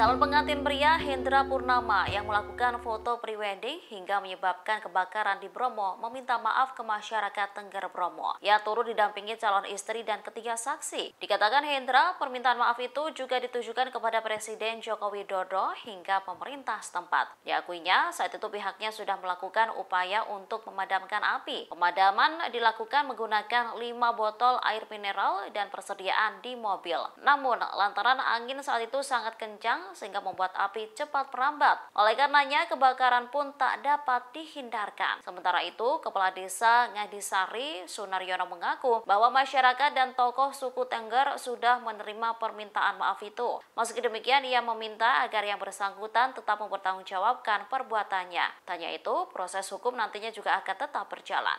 Calon pengantin pria Hendra Purnama yang melakukan foto prewedding hingga menyebabkan kebakaran di Bromo meminta maaf ke masyarakat Tengger Bromo. Ia turut didampingi calon istri dan ketiga saksi. Dikatakan Hendra, permintaan maaf itu juga ditujukan kepada Presiden Joko Widodo hingga pemerintah setempat. Diakuinya, saat itu pihaknya sudah melakukan upaya untuk memadamkan api. Pemadaman dilakukan menggunakan lima botol air mineral dan persediaan di mobil. Namun, lantaran angin saat itu sangat kencang, sehingga membuat api cepat merambat. Oleh karenanya, kebakaran pun tak dapat dihindarkan. Sementara itu, Kepala Desa Ngadisari Sunaryono mengaku bahwa masyarakat dan tokoh suku Tengger sudah menerima permintaan maaf itu. Meski demikian, ia meminta agar yang bersangkutan tetap mempertanggungjawabkan perbuatannya. Tanya itu, proses hukum nantinya juga akan tetap berjalan.